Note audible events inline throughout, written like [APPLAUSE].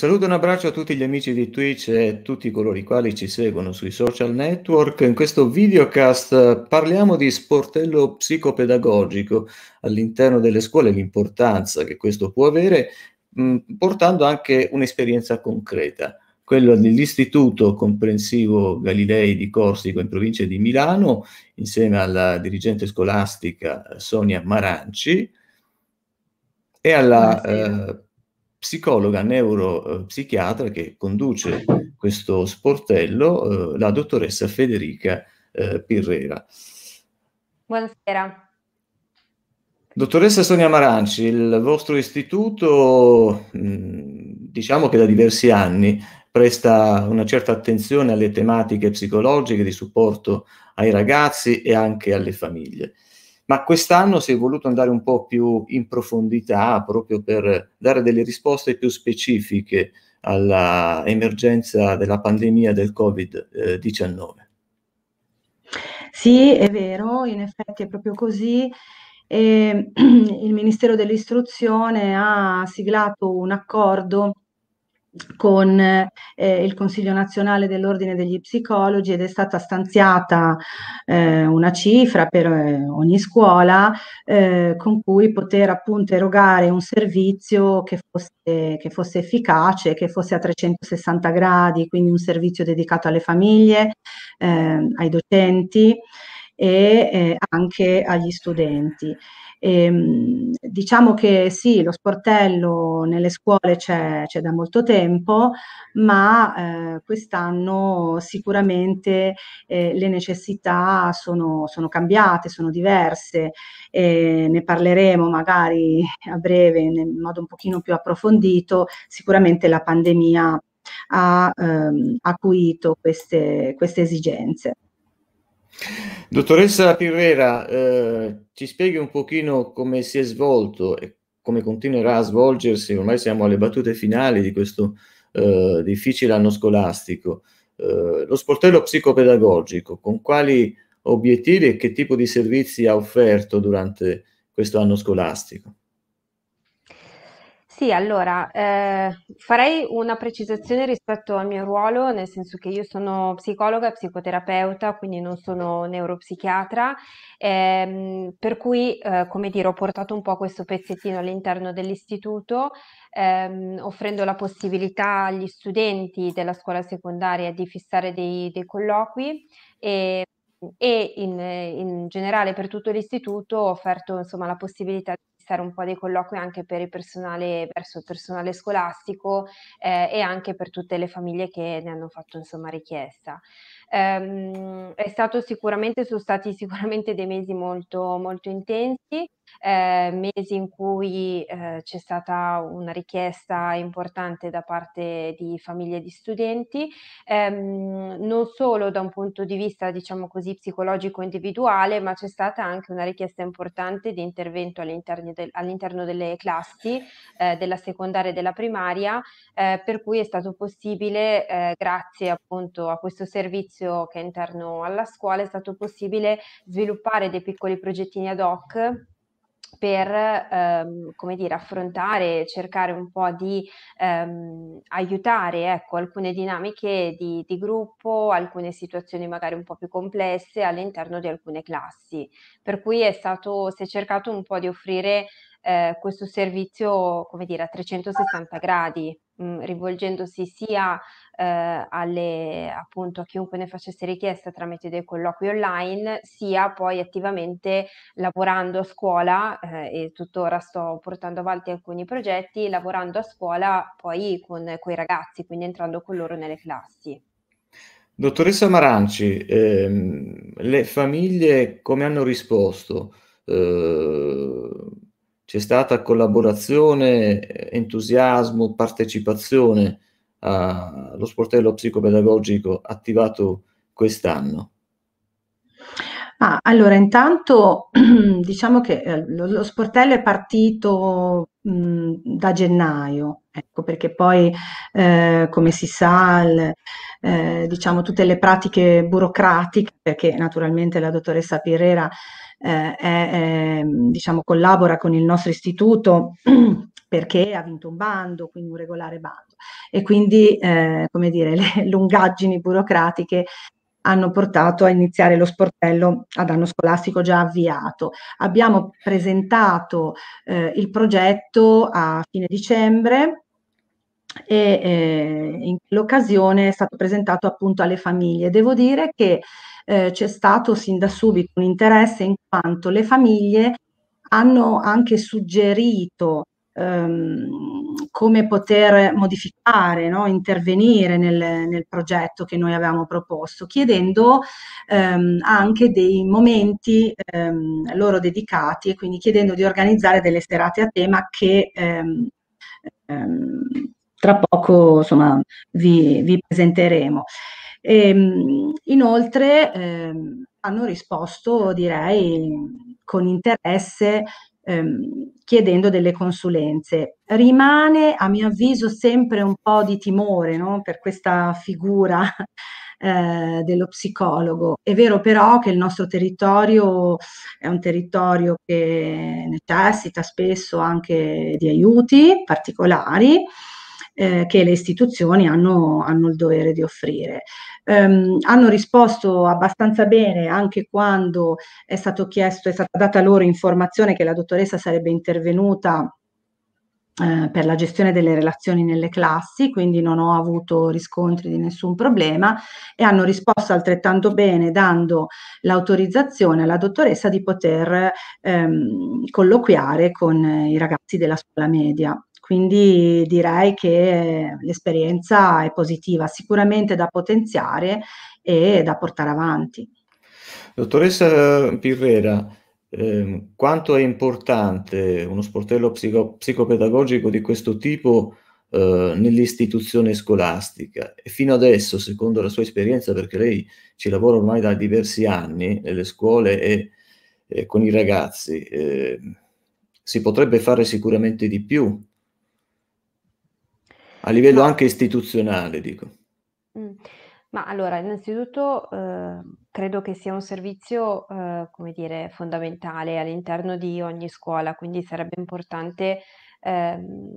saluto e un abbraccio a tutti gli amici di Twitch e tutti coloro i quali ci seguono sui social network. In questo videocast parliamo di sportello psicopedagogico all'interno delle scuole, l'importanza che questo può avere, mh, mm, portando anche un'esperienza concreta quella dell'Istituto Comprensivo Galilei di Corsico in provincia di Milano, insieme alla dirigente scolastica Sonia Maranci e alla eh, psicologa neuropsichiatra eh, che conduce questo sportello, eh, la dottoressa Federica eh, Pirrera. Buonasera. Dottoressa Sonia Maranci, il vostro istituto, mm, diciamo che da diversi anni, presta una certa attenzione alle tematiche psicologiche di supporto ai ragazzi e anche alle famiglie ma quest'anno si è voluto andare un po' più in profondità proprio per dare delle risposte più specifiche all'emergenza della pandemia del Covid-19. Eh, sì, è vero, in effetti è proprio così. E [CLEARS THROAT] il Ministero dell'Istruzione ha siglato un accordo con eh, il Consiglio nazionale dell'Ordine degli Psicologi ed è stata stanziata eh, una cifra per eh, ogni scuola eh, con cui poter appunto erogare un servizio che fosse, che fosse, efficace, che fosse a 360 gradi, quindi un servizio dedicato alle famiglie, eh, ai docenti e eh, anche agli studenti. E, ehm, diciamo che sì, lo sportello nelle scuole c'è, c'è da molto tempo, ma eh, quest'anno sicuramente eh, le necessità sono, sono, cambiate, sono diverse, eh, ne parleremo magari a breve in modo un pochino più approfondito, sicuramente la pandemia ha ehm, acuito queste, queste esigenze. Dottoressa Pirrera, eh, ci spieghi un pochino come si è svolto e come continuerà a svolgersi, ormai siamo alle battute finali di questo eh, difficile anno scolastico, eh, lo sportello psicopedagogico, con quali obiettivi e che tipo di servizi ha offerto durante questo anno scolastico? Sì, allora, eh, farei una precisazione rispetto al mio ruolo, nel senso che io sono psicologa e psicoterapeuta, quindi non sono neuropsichiatra, ehm, per cui, eh, come dire, ho portato un po' questo pezzettino all'interno dell'istituto, ehm, offrendo la possibilità agli studenti della scuola secondaria di fissare dei, dei colloqui e e in, in, generale per tutto l'istituto ho offerto insomma, la possibilità di fare un po' dei colloqui anche per il personale, verso il personale scolastico eh, e anche per tutte le famiglie che ne hanno fatto insomma richiesta. Ehm, è stato sicuramente, sono stati sicuramente dei mesi molto, molto intensi ehm, mesi in cui eh, c'è stata una richiesta importante da parte di famiglie di studenti, ehm, non solo da un punto di vista, diciamo così, psicologico individuale, ma c'è stata anche una richiesta importante di intervento all'interno, del, all'interno delle classi eh, della secondaria e della primaria, eh, per cui è stato possibile, eh, grazie appunto a questo servizio che è interno alla scuola, è stato possibile sviluppare dei piccoli progettini ad hoc per ehm, come dire, affrontare, cercare un po' di ehm, aiutare ecco, alcune dinamiche di, di, gruppo, alcune situazioni magari un po' più complesse all'interno di alcune classi. Per cui è stato, si è cercato un po' di offrire eh, questo servizio come dire, a 360 gradi, mh, mm, rivolgendosi sia eh, alle, appunto a chiunque ne facesse richiesta tramite dei colloqui online, sia poi attivamente lavorando a scuola eh, e tuttora sto portando avanti alcuni progetti, lavorando a scuola poi con, con i ragazzi, quindi entrando con loro nelle classi. Dottoressa Maranci, ehm, le famiglie come hanno risposto? Eh, c'è stata collaborazione, entusiasmo, partecipazione? allo sportello psicopedagogico attivato quest'anno? Ah, allora, intanto [CLEARS THROAT] diciamo che eh, lo, lo, sportello è partito mh, da gennaio, ecco, perché poi, eh, come si sa, l, eh, diciamo tutte le pratiche burocratiche, perché naturalmente la dottoressa Pirrera eh, è, diciamo, collabora con il nostro istituto [CLEARS THROAT] perché ha vinto un bando, quindi un regolare bando e quindi eh, come dire, [LAUGHS] le lungaggini burocratiche hanno portato a iniziare lo sportello ad anno scolastico già avviato. Abbiamo presentato eh, il progetto a fine dicembre e eh, in quell'occasione è stato presentato appunto alle famiglie. Devo dire che eh, c'è stato sin da subito un interesse in quanto le famiglie hanno anche suggerito ehm, come poter modificare, no? intervenire nel, nel, progetto che noi avevamo proposto, chiedendo ehm, anche dei momenti ehm, loro dedicati e quindi chiedendo di organizzare delle serate a tema che ehm, ehm tra poco insomma, vi, vi, presenteremo. E, ehm, inoltre ehm, hanno risposto, direi, con interesse ehm, chiedendo delle consulenze. Rimane, a mio avviso, sempre un po' di timore no? per questa figura [LAUGHS] eh, dello psicologo. È vero però che il nostro territorio è un territorio che necessita spesso anche di aiuti particolari eh, che le istituzioni hanno, hanno, il dovere di offrire. Um, hanno risposto abbastanza bene anche quando è stato chiesto, è stata data loro informazione che la dottoressa sarebbe intervenuta eh, per la gestione delle relazioni nelle classi, quindi non ho avuto riscontri di nessun problema e hanno risposto altrettanto bene dando l'autorizzazione alla dottoressa di poter ehm, colloquiare con i ragazzi della scuola media. Quindi direi che l'esperienza è positiva, sicuramente da potenziare e da portare avanti. Dottoressa Pirrera, eh, quanto è importante uno sportello psico- psicopedagogico di questo tipo eh, nell'istituzione scolastica? E fino adesso, secondo la sua esperienza, perché lei ci lavora ormai da diversi anni nelle scuole e, e con i ragazzi, eh, si potrebbe fare sicuramente di più a livello anche istituzionale, dico. Mm. Ma allora, innanzitutto eh, credo che sia un servizio, eh, come dire, fondamentale all'interno di ogni scuola, quindi sarebbe importante, ehm,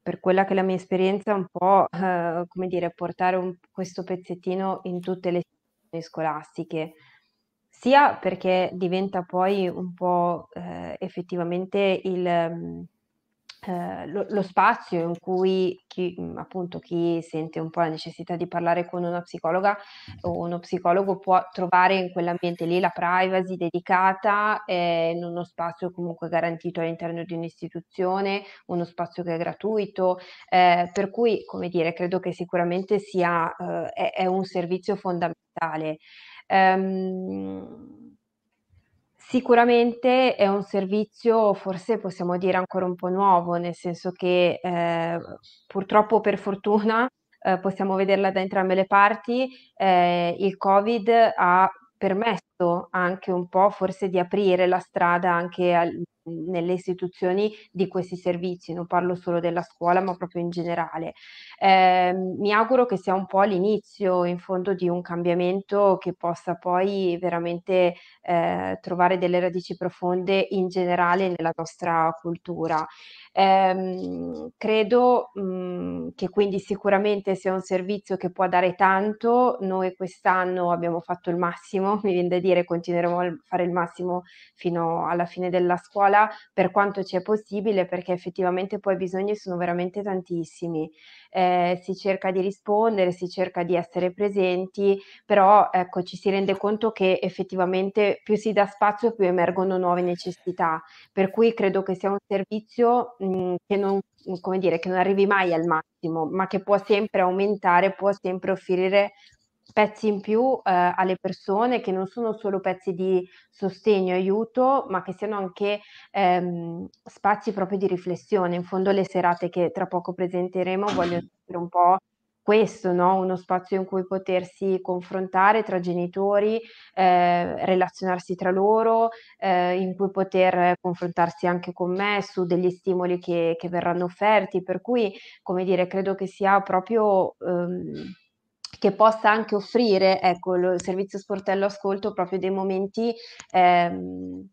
per quella che è la mia esperienza, un po', eh, come dire, portare un, questo pezzettino in tutte le istituzioni scolastiche, sia perché diventa poi un po' eh, effettivamente il ehm, eh, lo, lo, spazio in cui chi, mhmm, appunto chi sente un po' la necessità di parlare con una psicologa o uno psicologo può trovare in quell'ambiente lì la privacy dedicata eh, in uno spazio comunque garantito all'interno di un'istituzione, uno spazio che è gratuito, eh, per cui come dire credo che sicuramente sia, eh, è, è, un servizio fondamentale. Um, Sicuramente è un servizio, forse possiamo dire ancora un po' nuovo, nel senso che eh, certo. purtroppo per fortuna eh, possiamo vederla da entrambe le parti, eh, il Covid ha permesso permesso anche un po' forse di aprire la strada anche al, mhmm, nelle istituzioni di questi servizi, non parlo solo della scuola ma proprio in generale. Eh, mi auguro che sia un po' l'inizio in fondo di un cambiamento che possa poi veramente eh, trovare delle radici profonde in generale nella nostra cultura. Eh, credo mh, mhmm, che quindi sicuramente sia un servizio che può dare tanto, noi quest'anno abbiamo fatto il massimo, [LAUGHS] mi viene da dire dire continueremo a fare il massimo fino alla fine della scuola per quanto ci è possibile perché effettivamente poi i bisogni sono veramente tantissimi. Eh, si cerca di rispondere, si cerca di essere presenti, però ecco, ci si rende conto che effettivamente più si dà spazio più emergono nuove necessità, per cui credo che sia un servizio mh, mm, che, non, dire, che non arrivi mai al massimo, ma che può sempre aumentare, può sempre offrire pezzi in più eh, alle persone che non sono solo pezzi di sostegno e aiuto, ma che siano anche ehm, spazi proprio di riflessione. In fondo le serate che tra poco presenteremo vogliono [CLEARS THROAT] essere un po' questo, no? uno spazio in cui potersi confrontare tra genitori, eh, relazionarsi tra loro, eh, in cui poter confrontarsi anche con me su degli stimoli che, che verranno offerti. Per cui, come dire, credo che sia proprio... Ehm, che possa anche offrire ecco, il servizio sportello ascolto proprio dei momenti ehm,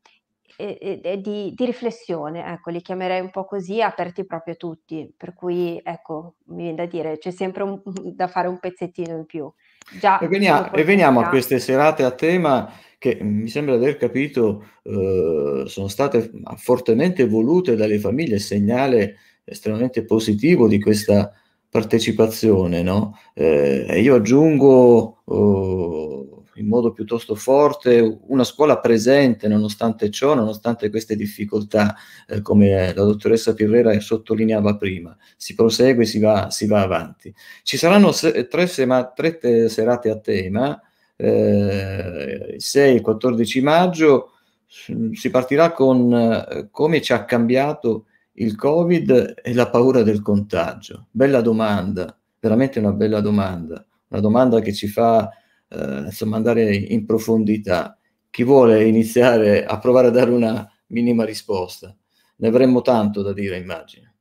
eh, eh, di, di, riflessione, ecco, li chiamerei un po' così, aperti proprio a tutti, per cui ecco, mi viene da dire, c'è sempre un, [LAUGHS] da fare un pezzettino in più. Già e, venia, e veniamo a queste serate a tema che mm, mi sembra di aver capito eh, sono state fortemente volute dalle famiglie, segnale estremamente positivo di questa partecipazione, no? Eh, io aggiungo oh, in modo piuttosto forte una scuola presente nonostante ciò, nonostante queste difficoltà, eh, come la dottoressa Pirrera sottolineava prima. Si prosegue, si va, si va avanti. Ci saranno se tre, sema- tre serate a tema, eh, il 6 e il 14 maggio, si partirà con eh, come ci ha cambiato il Covid e la paura del contagio? Bella domanda, veramente una bella domanda, una domanda che ci fa eh, insomma, andare in profondità. Chi vuole iniziare a provare a dare una minima risposta? Ne avremmo tanto da dire, immagino.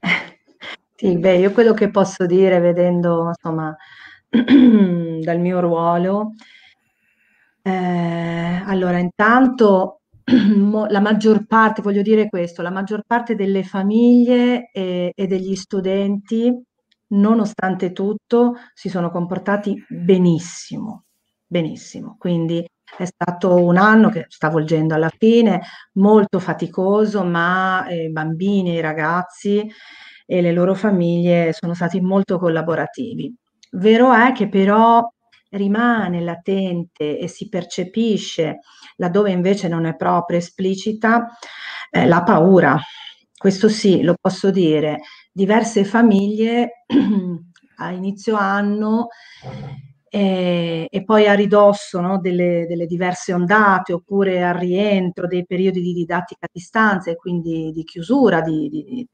[LAUGHS] Sì, beh, io quello che posso dire vedendo, insomma, [CLEARS THROAT] dal mio ruolo, eh, allora intanto la maggior parte, voglio dire questo, la maggior parte delle famiglie e, e degli studenti, nonostante tutto, si sono comportati benissimo, benissimo. Quindi è stato un anno che sta volgendo alla fine, molto faticoso, ma eh, i bambini, i ragazzi e le loro famiglie sono stati molto collaborativi. Vero è che però rimane latente e si percepisce, laddove invece non è proprio esplicita, eh, la paura. Questo sì, lo posso dire. Diverse famiglie [CLEARS THROAT] a inizio anno eh, e poi a ridosso no, delle, delle, diverse ondate oppure al rientro dei periodi di didattica a distanza e quindi di chiusura di, di, di,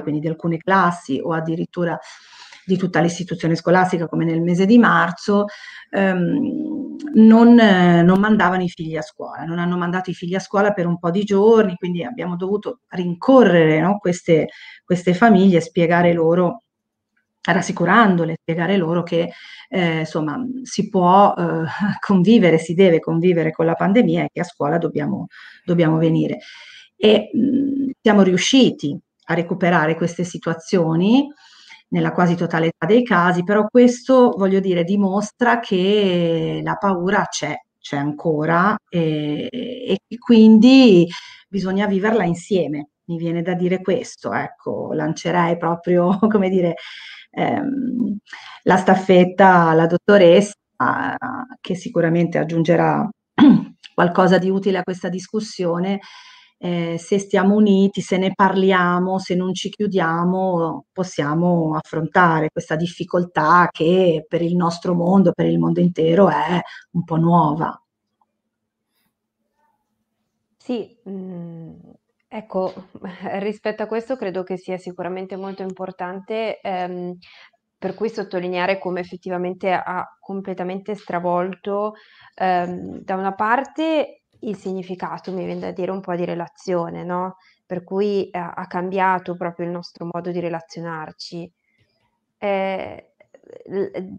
quindi di alcune classi o addirittura di tutta l'istituzione scolastica, come nel mese di marzo, ehm, non, eh, non, mandavano i figli a scuola, non hanno mandato i figli a scuola per un po' di giorni, quindi abbiamo dovuto rincorrere no, queste, queste famiglie e spiegare loro rassicurandole, spiegare loro che eh, insomma si può eh, [LAUGHS] convivere, si deve convivere con la pandemia e che a scuola dobbiamo, dobbiamo venire. E mh, mm, siamo riusciti a recuperare queste situazioni nella quasi totalità dei casi, però questo voglio dire dimostra che la paura c'è, c'è ancora e, e quindi bisogna viverla insieme, mi viene da dire questo, ecco, lancerei proprio, [LAUGHS] come dire, ehm, la staffetta alla dottoressa che sicuramente aggiungerà [CLEARS THROAT] qualcosa di utile a questa discussione eh, se stiamo uniti, se ne parliamo, se non ci chiudiamo, possiamo affrontare questa difficoltà che per il nostro mondo, per il mondo intero è un po' nuova. Sì, mm, ecco, [LAUGHS] rispetto a questo credo che sia sicuramente molto importante ehm, per cui sottolineare come effettivamente ha completamente stravolto ehm, da una parte il significato, mi viene da dire un po' di relazione, no, per cui ha eh, ha cambiato proprio il nostro modo di relazionarci. Ehm,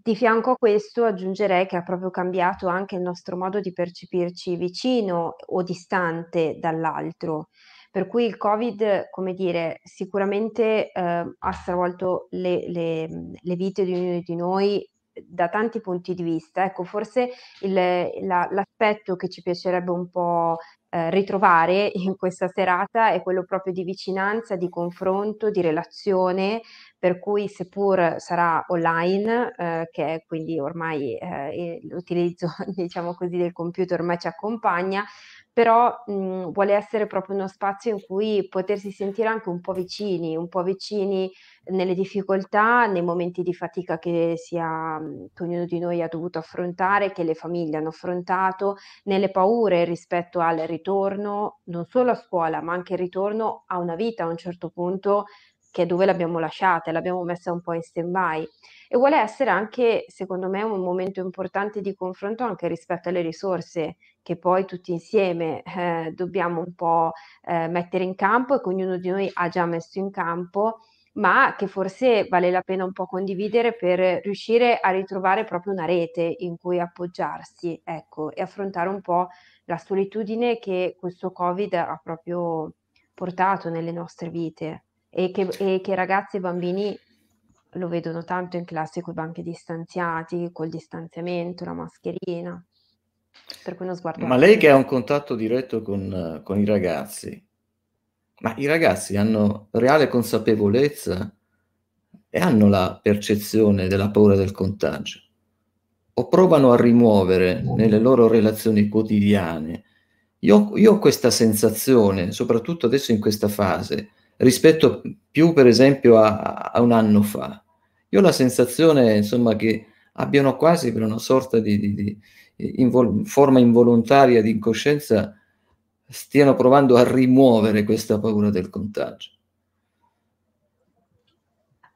di fianco a questo aggiungerei che ha proprio cambiato anche il nostro modo di percepirci vicino o distante dall'altro. Per cui il Covid, come dire, sicuramente, ehm, ha stravolto le le le vite di ognuno di noi da tanti punti di vista. Ecco, forse il, la, l'aspetto che ci piacerebbe un po' eh, ritrovare in questa serata è quello proprio di vicinanza, di confronto, di relazione, per cui seppur sarà online, eh, che quindi ormai eh, l'utilizzo [LAUGHS] diciamo così, del computer ormai ci accompagna, però mh, mhmm, vuole essere proprio uno spazio in cui potersi sentire anche un po' vicini, un po' vicini nelle difficoltà, nei momenti di fatica che, sia, mhmm, che ognuno di noi ha dovuto affrontare, che le famiglie hanno affrontato, nelle paure rispetto al ritorno, non solo a scuola, ma anche il ritorno a una vita a un certo punto che è dove l'abbiamo lasciata, l'abbiamo messa un po' in stand-by e vuole essere anche, secondo me, un momento importante di confronto anche rispetto alle risorse che poi tutti insieme eh, dobbiamo un po' eh, mettere in campo e che ognuno di noi ha già messo in campo, ma che forse vale la pena un po' condividere per riuscire a ritrovare proprio una rete in cui appoggiarsi, ecco, e affrontare un po' la solitudine che questo Covid ha proprio portato nelle nostre vite e che, e che ragazzi e bambini lo vedono tanto in classe con i banchi distanziati, col distanziamento, la mascherina. Per cui non sguardo. Ma lei che ha un contatto diretto con, con i ragazzi, ma i ragazzi hanno reale consapevolezza e hanno la percezione della paura del contagio o provano a rimuovere nelle loro relazioni quotidiane. Io, io ho questa sensazione, soprattutto adesso in questa fase, rispetto più per esempio a, a un anno fa. Io ho la sensazione insomma, che abbiano quasi per una sorta di, di, di in vol- forma involontaria di incoscienza stiano provando a rimuovere questa paura del contagio.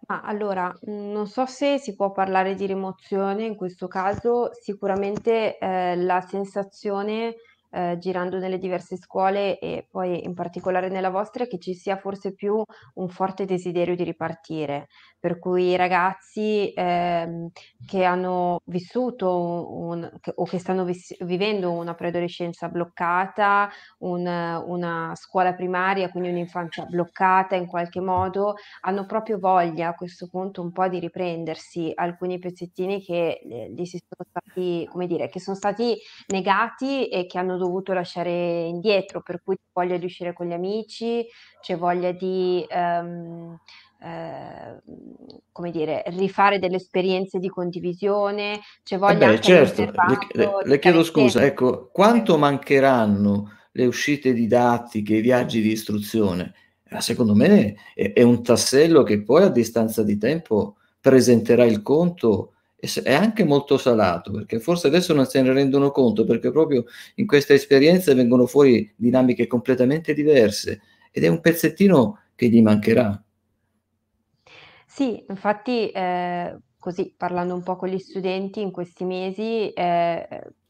Ma allora, non so se si può parlare di rimozione in questo caso, sicuramente eh, la sensazione eh, girando nelle diverse scuole e poi in particolare nella vostra è che ci sia forse più un forte desiderio di ripartire, per cui i ragazzi ehm, che hanno vissuto un, o che stanno vis- vivendo una preadolescenza bloccata, un, una scuola primaria, quindi un'infanzia bloccata in qualche modo, hanno proprio voglia a questo punto un po' di riprendersi alcuni pezzettini che gli si sono stati, come dire, che sono stati negati e che hanno dovuto lasciare indietro, per cui c'è voglia di uscire con gli amici, c'è voglia di... Ehm, Ehm, come dire, rifare delle esperienze di condivisione, c'è eh voglia di beh, certo. Le, le chiedo scusa, ecco, quanto mancheranno le uscite didattiche, i viaggi di istruzione? Eh, secondo me è, è un tassello che poi a distanza di tempo presenterà il conto è anche molto salato perché forse adesso non se ne rendono conto perché proprio in questa esperienza vengono fuori dinamiche completamente diverse ed è un pezzettino che gli mancherà. Sì, infatti, ehm, così parlando un po' con gli studenti in questi mesi, ehm,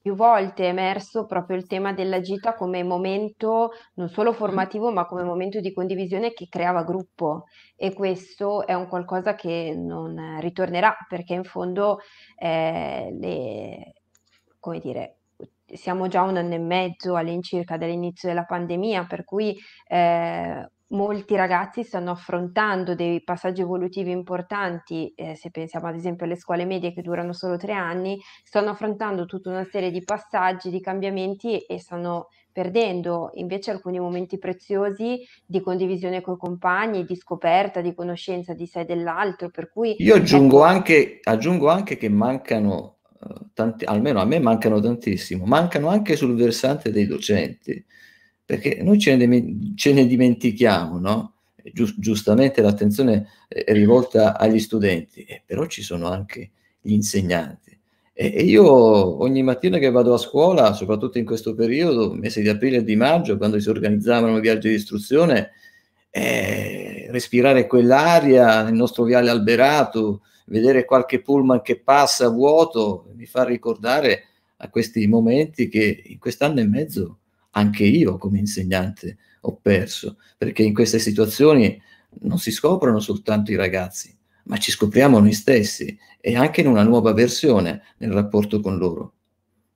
più volte è emerso proprio il tema della gita come momento non solo formativo, ma come momento di condivisione che creava gruppo e questo è un qualcosa che non ritornerà, perché in fondo, ehm, le come dire, siamo già un anno e mezzo all'incirca dall'inizio della pandemia, per cui, ehm molti ragazzi stanno affrontando dei passaggi evolutivi importanti, eh, se pensiamo ad esempio alle scuole medie che durano solo tre anni, stanno affrontando tutta una serie di passaggi, di cambiamenti e stanno perdendo invece alcuni momenti preziosi di condivisione con i compagni, di scoperta, di conoscenza di sé e dell'altro. Per cui io aggiungo, ecco... anche, aggiungo anche che mancano eh, tanti, almeno a me mancano tantissimo, mancano anche sul versante dei docenti perché noi ce ne, ce ne dimentichiamo, no? Giust- giustamente l'attenzione è rivolta agli studenti, eh, però ci sono anche gli insegnanti. E, e io ogni mattina che vado a scuola, soprattutto in questo periodo, mese di aprile e di maggio, quando si organizzavano i viaggi di istruzione, eh, respirare quell'aria, il nostro viale alberato, vedere qualche pullman che passa vuoto, mi fa ricordare a questi momenti che in quest'anno e mezzo anche io come insegnante ho perso, perché in queste situazioni non si scoprono soltanto i ragazzi, ma ci scopriamo noi stessi e anche in una nuova versione nel rapporto con loro.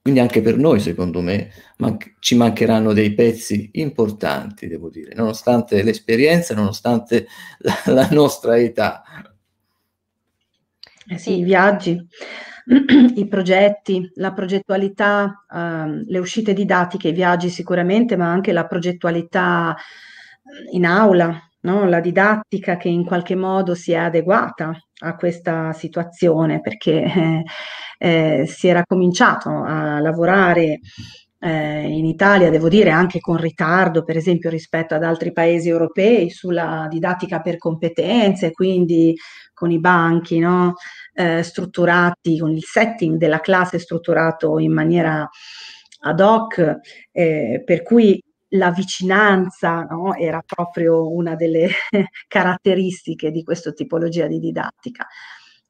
Quindi anche per noi, secondo me, manc- ci mancheranno dei pezzi importanti, devo dire, nonostante l'esperienza, nonostante la, la nostra età. Eh sì, i viaggi i progetti, la progettualità, eh, le uscite didattiche, i viaggi sicuramente, ma anche la progettualità in aula, no? la didattica che in qualche modo si è adeguata a questa situazione perché eh, eh, si era cominciato a lavorare eh, in Italia, devo dire anche con ritardo, per esempio rispetto ad altri paesi europei, sulla didattica per competenze, quindi con i banchi no? eh, strutturati, con il setting della classe strutturato in maniera ad hoc, eh, per cui la vicinanza no? era proprio una delle [LAUGHS] caratteristiche di questa tipologia di didattica.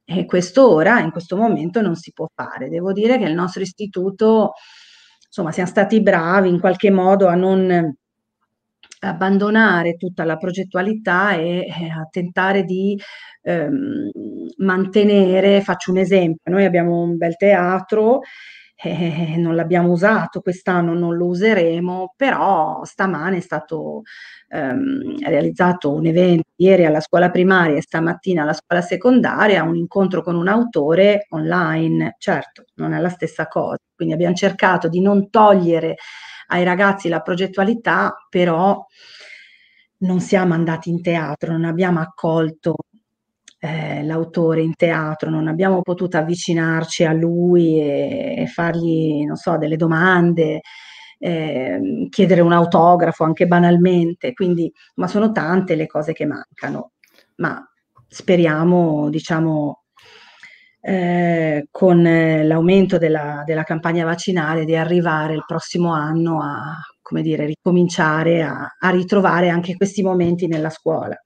E questo ora, in questo momento, non si può fare. Devo dire che il nostro istituto insomma siamo stati bravi in qualche modo a non abbandonare tutta la progettualità e eh, a tentare di ehm, mantenere, faccio un esempio, noi abbiamo un bel teatro eh, non l'abbiamo usato, quest'anno non lo useremo, però stamane è stato ehm, realizzato un evento ieri alla scuola primaria e stamattina alla scuola secondaria, un incontro con un autore online, certo, non è la stessa cosa, quindi abbiamo cercato di non togliere ai ragazzi la progettualità, però non siamo andati in teatro, non abbiamo accolto eh, l'autore in teatro, non abbiamo potuto avvicinarci a lui e, e fargli, non so, delle domande, eh, chiedere un autografo anche banalmente, quindi, ma sono tante le cose che mancano, ma speriamo, diciamo, eh, con l'aumento della, della, campagna vaccinale di arrivare il prossimo anno a, come dire, ricominciare a, a ritrovare anche questi momenti nella scuola.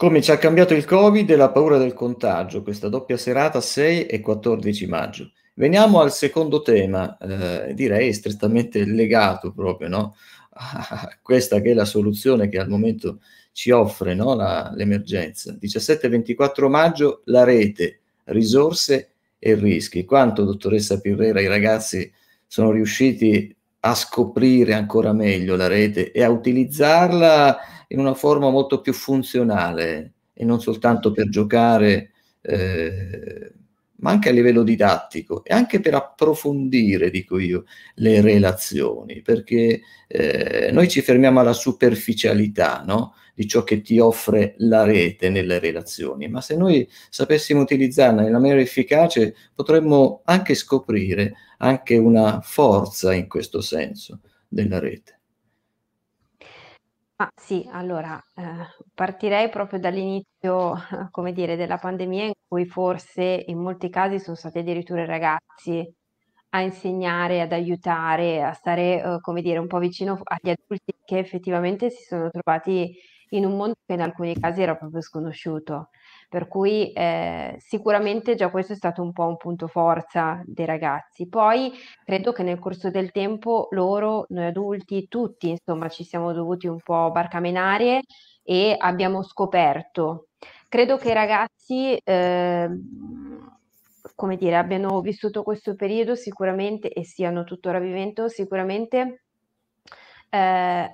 Come ci ha cambiato il Covid e la paura del contagio, questa doppia serata 6 e 14 maggio. Veniamo al secondo tema, eh, direi strettamente legato proprio no? a [LAUGHS] questa che è la soluzione che al momento ci offre no? la, l'emergenza. 17-24 maggio, la rete, risorse e rischi. Quanto, dottoressa Pirrera, i ragazzi sono riusciti a scoprire ancora meglio la rete e a utilizzarla in una forma molto più funzionale e non soltanto per giocare, eh, ma anche a livello didattico e anche per approfondire, dico io, le relazioni, perché eh, noi ci fermiamo alla superficialità no? di ciò che ti offre la rete nelle relazioni, ma se noi sapessimo utilizzarla nella maniera efficace potremmo anche scoprire anche una forza in questo senso della rete. Ma sì, allora, ehm, partirei proprio dall'inizio, [LAUGHS] come dire, della pandemia in cui forse in molti casi sono stati addirittura i ragazzi a insegnare, ad aiutare, a stare, uhm, come dire, un po' vicino agli adulti che effettivamente si sono trovati in un mondo che in alcuni casi era proprio sconosciuto per cui eh, sicuramente già questo è stato un po' un punto forza dei ragazzi. Poi credo che nel corso del tempo loro, noi adulti, tutti, insomma, ci siamo dovuti un po' barcamenare e abbiamo scoperto. Credo che i ragazzi... Eh, come dire, abbiano vissuto questo periodo sicuramente e stiano tuttora vivendo sicuramente eh,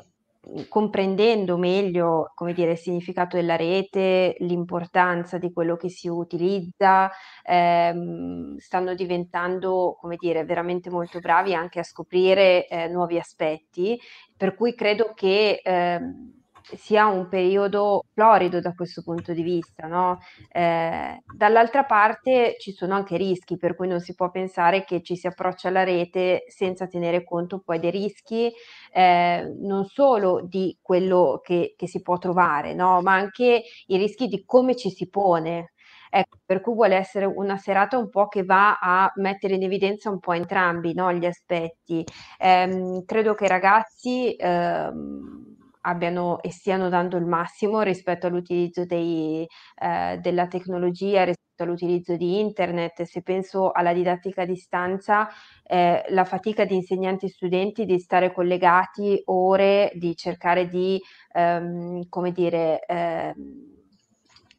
comprendendo meglio come dire, il significato della rete, l'importanza di quello che si utilizza, ehm, stanno diventando come dire, veramente molto bravi anche a scoprire eh, nuovi aspetti, per cui credo che ehm, sia un periodo florido da questo punto di vista. No? Eh, dall'altra parte ci sono anche rischi, per cui non si può pensare che ci si approccia alla rete senza tenere conto poi dei rischi, eh, non solo di quello che, che si può trovare, no? ma anche i rischi di come ci si pone. Ecco, per cui vuole essere una serata un po' che va a mettere in evidenza un po' entrambi no? gli aspetti. Eh, credo che i ragazzi... Ehm, abbiano e stiano dando il massimo rispetto all'utilizzo dei, eh, della tecnologia, rispetto all'utilizzo di internet. Se penso alla didattica a distanza, eh, la fatica di insegnanti e studenti di stare collegati ore, di cercare di, ehm, come dire, eh,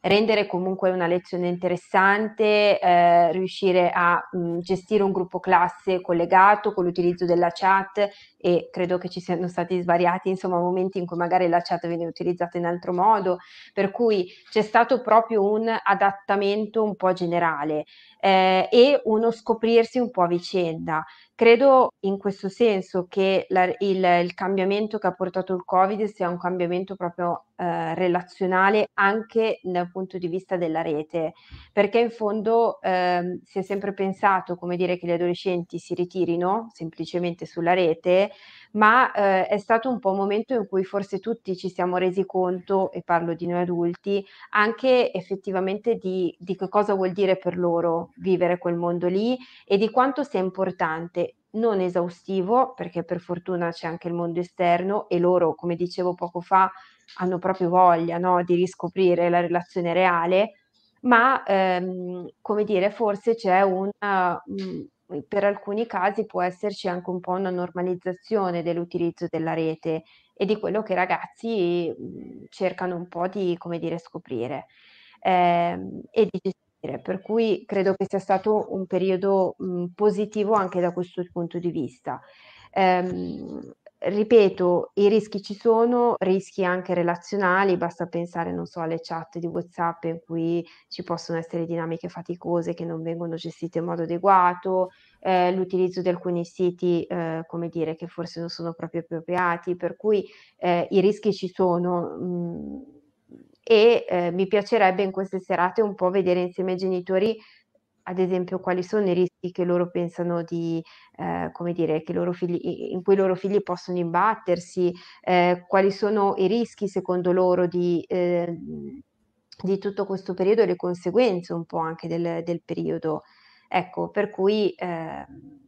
rendere comunque una lezione interessante, eh, riuscire a mh, mm, gestire un gruppo classe collegato con l'utilizzo della chat e credo che ci siano stati svariati insomma, momenti in cui magari la chat viene utilizzata in altro modo, per cui c'è stato proprio un adattamento un po' generale eh, e uno scoprirsi un po' a vicenda. Credo in questo senso che la il il cambiamento che ha portato il Covid sia un cambiamento proprio, ehm, relazionale anche dal punto di vista della rete, perché in fondo, ehm, si è sempre pensato, come dire, che gli adolescenti si ritirino semplicemente sulla rete, ma eh, è stato un po' un momento in cui forse tutti ci siamo resi conto, e parlo di noi adulti, anche effettivamente di, di che cosa vuol dire per loro vivere quel mondo lì e di quanto sia importante non esaustivo, perché per fortuna c'è anche il mondo esterno e loro, come dicevo poco fa, hanno proprio voglia no, di riscoprire la relazione reale, ma ehm, come dire, forse c'è un, uh, Mhmm, per alcuni casi può esserci anche un po' una normalizzazione dell'utilizzo della rete e di quello che i ragazzi mhmm, cercano un po' di, come dire, scoprire ehm, e di gestire. Per cui credo che sia stato un periodo mh, mhmm, positivo anche da questo punto di vista. Ehm, ripeto, i rischi ci sono, rischi anche relazionali, basta pensare, non so, alle chat di WhatsApp in cui ci possono essere dinamiche faticose che non vengono gestite in modo adeguato, eh, l'utilizzo di alcuni siti, eh, come dire, che forse non sono proprio appropriati, per cui eh, i rischi ci sono. Mh, mm, e eh, mi piacerebbe in queste serate un po' vedere insieme ai genitori ad esempio quali sono i rischi che loro pensano di, eh, come dire, che loro figli, in cui i loro figli possono imbattersi, eh, quali sono i rischi secondo loro di, eh, di, tutto questo periodo e le conseguenze un po' anche del, del periodo. Ecco, per cui ehm,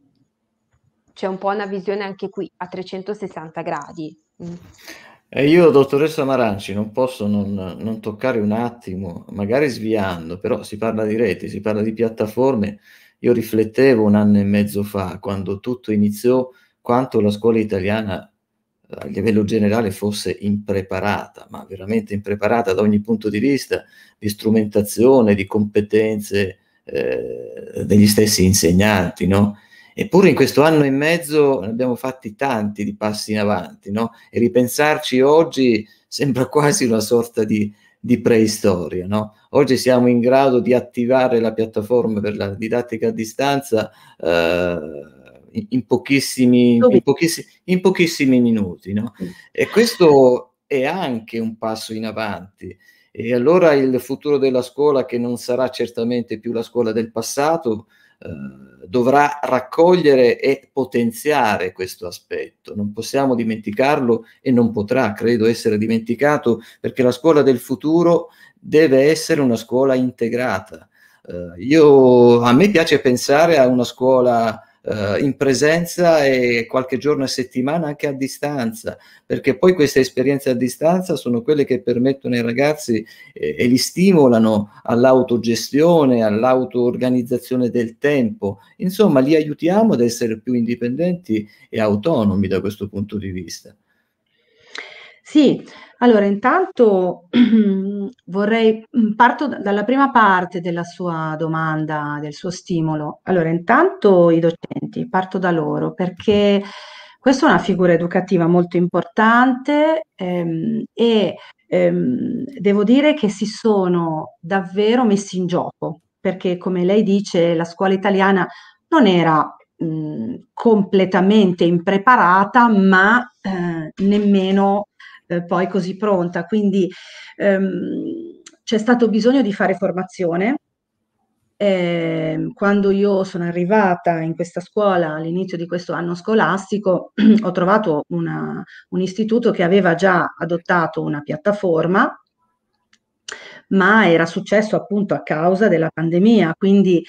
c'è un po' una visione anche qui a 360 gradi. Mm. E io, dottoressa Maranci, non posso non, non, toccare un attimo, magari sviando, però si parla di reti, si parla di piattaforme. Io riflettevo un anno e mezzo fa, quando tutto iniziò, quanto la scuola italiana a livello generale fosse impreparata, ma veramente impreparata da ogni punto di vista, di strumentazione, di competenze eh, degli stessi insegnanti, no? Eppure in questo anno e mezzo ne abbiamo fatti tanti di passi in avanti, no? E ripensarci oggi sembra quasi una sorta di, di preistoria, no? Oggi siamo in grado di attivare la piattaforma per la didattica a distanza eh, in, pochissimi, in, pochissimi, in, pochissimi, minuti, no? Mm. E questo è anche un passo in avanti. E allora il futuro della scuola, che non sarà certamente più la scuola del passato, eh, dovrà raccogliere e potenziare questo aspetto. Non possiamo dimenticarlo e non potrà, credo, essere dimenticato perché la scuola del futuro deve essere una scuola integrata. Eh, io, a me piace pensare a una scuola eh, in presenza e qualche giorno a settimana anche a distanza, perché poi queste esperienze a distanza sono quelle che permettono ai ragazzi eh, e li stimolano all'autogestione, all'autoorganizzazione del tempo. Insomma, li aiutiamo ad essere più indipendenti e autonomi da questo punto di vista. Sì, allora intanto [CLEARS THROAT] vorrei parto dalla prima parte della sua domanda, del suo stimolo. Allora, intanto i docenti, parto da loro perché questa è una figura educativa molto importante ehm, e ehm, devo dire che si sono davvero messi in gioco perché come lei dice la scuola italiana non era completamente impreparata ma eh, nemmeno eh, poi così pronta. Quindi ehm, c'è stato bisogno di fare formazione. Eh, quando io sono arrivata in questa scuola all'inizio di questo anno scolastico, [CLEARS THROAT] ho trovato una, un istituto che aveva già adottato una piattaforma ma era successo appunto a causa della pandemia, quindi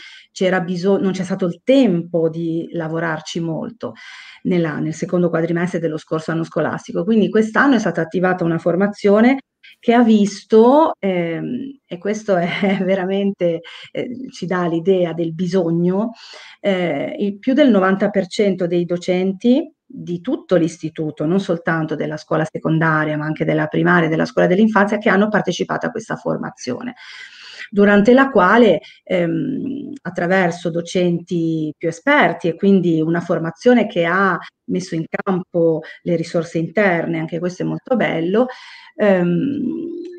bisog- non c'è stato il tempo di lavorarci molto nella, nel secondo quadrimestre dello scorso anno scolastico. Quindi quest'anno è stata attivata una formazione che ha visto, ehm, e questo è [LAUGHS] veramente, eh, ci dà l'idea del bisogno, eh, più del 90% dei docenti di tutto l'istituto, non soltanto della scuola secondaria, ma anche della primaria, della scuola dell'infanzia, che hanno partecipato a questa formazione durante la quale ehm, attraverso docenti più esperti e quindi una formazione che ha messo in campo le risorse interne, anche questo è molto bello, ehm,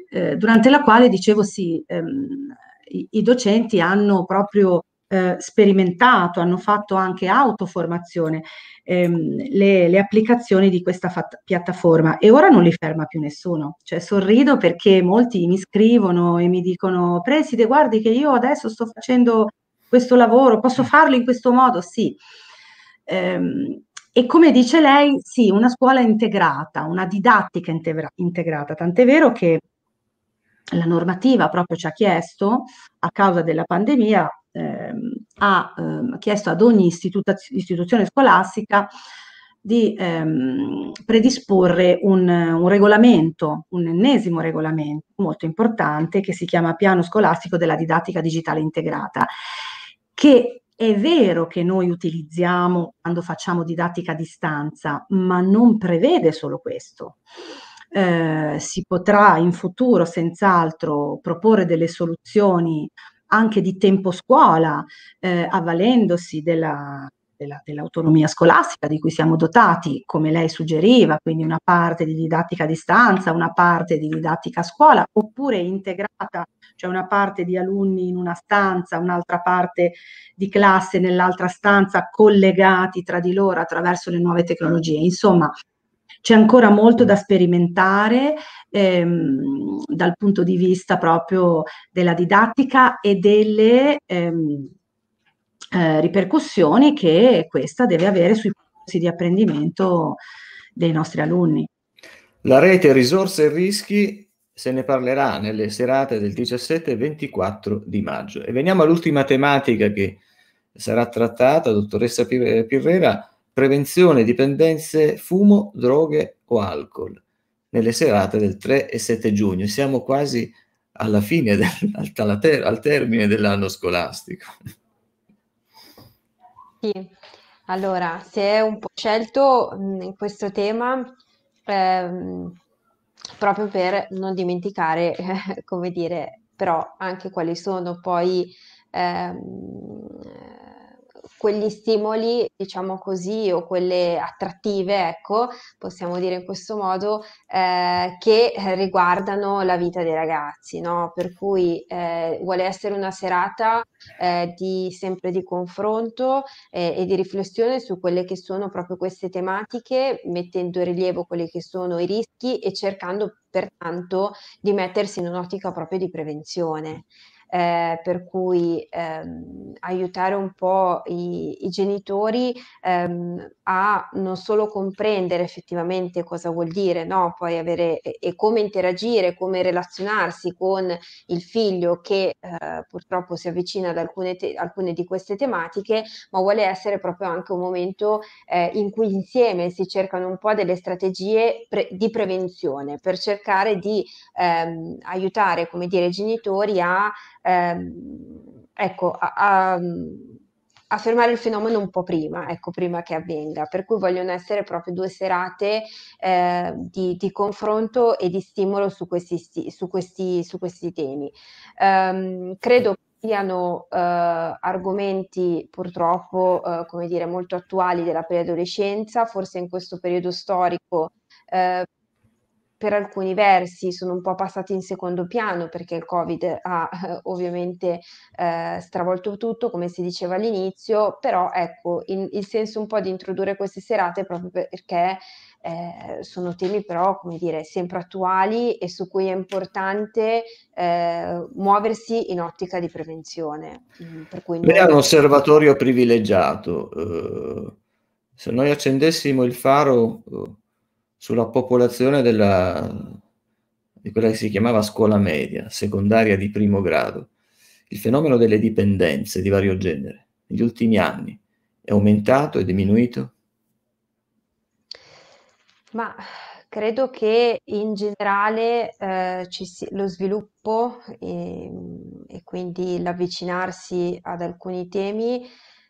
eh, durante la quale, dicevo sì, ehm, i, i docenti hanno proprio eh, sperimentato, hanno fatto anche autoformazione ehm, le, le, applicazioni di questa fat- piattaforma e ora non li ferma più nessuno. Cioè sorrido perché molti mi scrivono e mi dicono preside guardi che io adesso sto facendo questo lavoro, posso mm. farlo in questo modo? Sì. Ehm, e come dice lei, sì, una scuola integrata, una didattica integra- integrata, tant'è vero che la normativa proprio ci ha chiesto, a causa della pandemia, ehm, ha ehm, chiesto ad ogni istituzione scolastica di ehm, predisporre un, un, regolamento, un ennesimo regolamento molto importante che si chiama Piano Scolastico della Didattica Digitale Integrata, che è vero che noi utilizziamo quando facciamo didattica a distanza, ma non prevede solo questo. Eh, si potrà in futuro senz'altro proporre delle soluzioni anche di tempo scuola, eh, avvalendosi della, della, dell'autonomia scolastica di cui siamo dotati, come lei suggeriva, quindi una parte di didattica a distanza, una parte di didattica a scuola, oppure integrata, cioè una parte di alunni in una stanza, un'altra parte di classe nell'altra stanza, collegati tra di loro attraverso le nuove tecnologie. Insomma, c'è ancora molto da sperimentare ehm, dal punto di vista proprio della didattica e delle ehm, eh, ripercussioni che questa deve avere sui corsi di apprendimento dei nostri alunni. La rete risorse e rischi se ne parlerà nelle serate del 17 e 24 di maggio. E veniamo all'ultima tematica che sarà trattata, dottoressa Pirrera, prevenzione dipendenze fumo, droghe o alcol nelle serate del 3 e 7 giugno. Siamo quasi alla fine, del, [LAUGHS] al, al, termine dell'anno scolastico. Sì, allora si è un po' scelto mh, mm, in questo tema ehm, proprio per non dimenticare, eh, [LAUGHS] come dire, però anche quali sono poi ehm, quegli stimoli, diciamo così, o quelle attrattive, ecco, possiamo dire in questo modo, eh, che riguardano la vita dei ragazzi, no? Per cui eh, vuole essere una serata eh, di, sempre di confronto eh, e di riflessione su quelle che sono proprio queste tematiche, mettendo in rilievo quelli che sono i rischi e cercando pertanto di mettersi in un'ottica proprio di prevenzione eh, per cui ehm, aiutare un po' i, i genitori ehm, a non solo comprendere effettivamente cosa vuol dire, no? poi avere e, e come interagire, come relazionarsi con il figlio che eh, purtroppo si avvicina ad alcune, te- alcune, di queste tematiche, ma vuole essere proprio anche un momento eh, in cui insieme si cercano un po' delle strategie pre- di prevenzione per cercare di ehm, aiutare, come dire, i genitori a ehm, ecco, a, a, mm, a, fermare il fenomeno un po' prima, ecco, prima che avvenga. Per cui vogliono essere proprio due serate eh, di, di, confronto e di stimolo su questi, su questi, su questi temi. Um, credo siano eh, argomenti purtroppo, eh, come dire, molto attuali della preadolescenza, forse in questo periodo storico eh, per alcuni versi sono un po' passati in secondo piano perché il Covid ha eh, [LAUGHS] ovviamente eh, stravolto tutto, come si diceva all'inizio, però ecco, in, il senso un po' di introdurre queste serate proprio perché eh, sono temi però, come dire, sempre attuali e su cui è importante eh, muoversi in ottica di prevenzione. Mm, per cui noi... È un osservatorio privilegiato. Uh, se noi accendessimo il faro uh, sulla popolazione della, di quella che si chiamava scuola media, secondaria di primo grado. Il fenomeno delle dipendenze di vario genere negli ultimi anni è aumentato, è diminuito? Ma credo che in generale eh, si, lo sviluppo e, ehm, e quindi l'avvicinarsi ad alcuni temi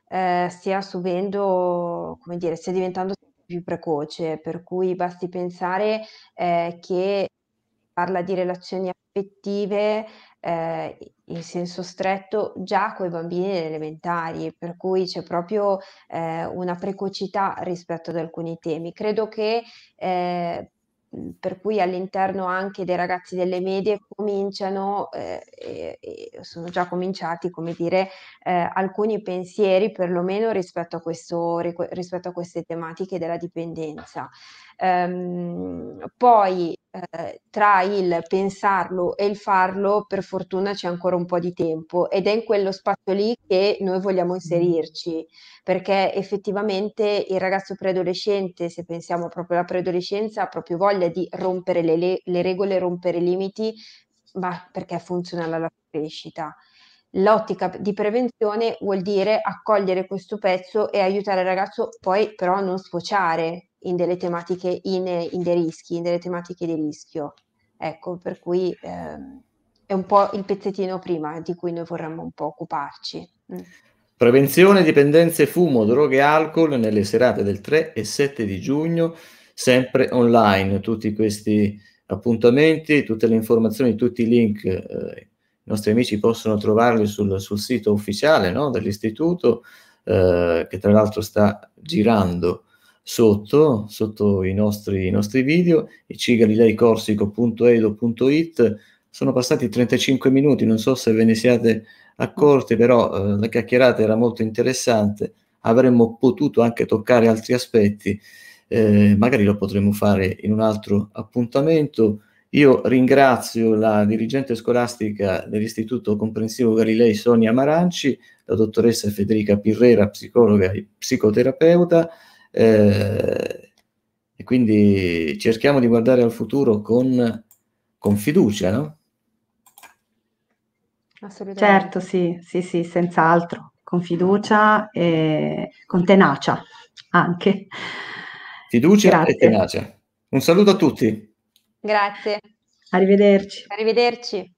eh, stia subendo, come dire, stia diventando più precoce, per cui basti pensare eh, che parla di relazioni affettive eh, in senso stretto già con i bambini elementari, per cui c'è proprio eh, una precocità rispetto ad alcuni temi. Credo che eh, Mhmm, per cui all'interno anche dei ragazzi delle medie cominciano eh, e, sono già cominciati, come dire, eh, alcuni pensieri perlomeno rispetto a, questo, rispetto a queste tematiche della dipendenza. Ehm, poi eh, tra il pensarlo e il farlo, per fortuna c'è ancora un po' di tempo ed è in quello spazio lì che noi vogliamo mm-hmm. inserirci, perché effettivamente il ragazzo preadolescente, se pensiamo proprio alla preadolescenza, ha proprio voglia di rompere le, le, le regole, rompere i limiti, ma perché funziona la crescita. L'ottica di prevenzione vuol dire accogliere questo pezzo e aiutare il ragazzo poi però a non sfociare, in delle tematiche, in, in dei rischi, in delle tematiche di rischio. Ecco, per cui eh, è un po' il pezzettino prima di cui noi vorremmo un po' occuparci. Mm. Prevenzione dipendenze fumo, droghe e alcol nelle serate del 3 e 7 di giugno, sempre online. Tutti questi appuntamenti, tutte le informazioni, tutti i link, eh, i nostri amici possono trovarli sul, sul sito ufficiale no, dell'istituto, eh, che tra l'altro sta girando sotto, sotto i nostri, i nostri video, i cigarileicorsico.edo.it. Sono passati 35 minuti, non so se ve ne siate accorti, però eh, la chiacchierata era molto interessante, avremmo potuto anche toccare altri aspetti, eh, magari lo potremo fare in un altro appuntamento. Io ringrazio la dirigente scolastica dell'Istituto Comprensivo Galilei Sonia Maranci, la dottoressa Federica Pirrera, psicologa e psicoterapeuta, eh, e quindi cerchiamo di guardare al futuro con, con fiducia, no? Certo, sì, sì, sì, senz'altro, con fiducia e con tenacia anche. Fiducia Grazie. e tenacia. Un saluto a tutti. Grazie. Arrivederci. Arrivederci.